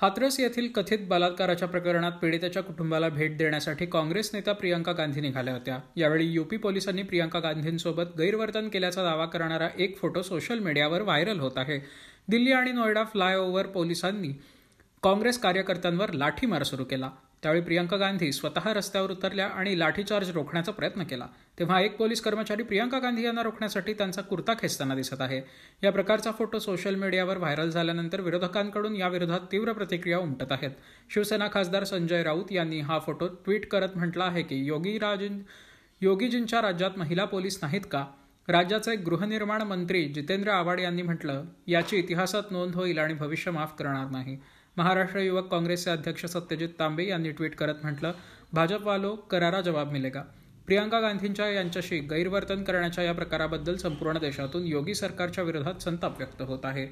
हाथरस येथील कथित बलात्काराच्या प्रकरणात पीडितेच्या कुटुंबाला भेट देण्यासाठी काँग्रेस नेता प्रियंका गांधी निघाल्या होत्या यावेळी यूपी पोलिसांनी प्रियंका गांधींसोबत गैरवर्तन केल्याचा दावा करणारा एक फोटो सोशल मीडियावर व्हायरल होत आहे दिल्ली आणि नोएडा फ्लायओव्हर पोलिसांनी काँग्रेस कार्यकर्त्यांवर लाठीमार सुरू केला त्यावेळी प्रियंका गांधी स्वतः रस्त्यावर उतरल्या आणि लाठीचार्ज रोखण्याचा प्रयत्न केला तेव्हा एक पोलीस कर्मचारी प्रियंका गांधी यांना रोखण्यासाठी त्यांचा कुर्ता खेचताना दिसत आहे या प्रकारचा फोटो सोशल मीडियावर व्हायरल झाल्यानंतर विरोधकांकडून या विरोधात तीव्र प्रतिक्रिया उमटत आहेत शिवसेना खासदार संजय राऊत यांनी हा फोटो ट्विट करत म्हटला आहे की योगी योगीराजन योगीजींच्या राज्यात महिला पोलीस नाहीत का राज्याचे गृहनिर्माण मंत्री जितेंद्र आव्हाड यांनी म्हटलं याची इतिहासात नोंद होईल आणि भविष्य माफ करणार नाही महाराष्ट्र युवक काँग्रेसचे अध्यक्ष सत्यजित तांबे यांनी ट्विट करत म्हटलं भाजपवालो करारा जबाब मिलेगा प्रियंका गांधींच्या यांच्याशी गैरवर्तन करण्याच्या या प्रकाराबद्दल संपूर्ण देशातून योगी सरकारच्या विरोधात संताप व्यक्त होत आहे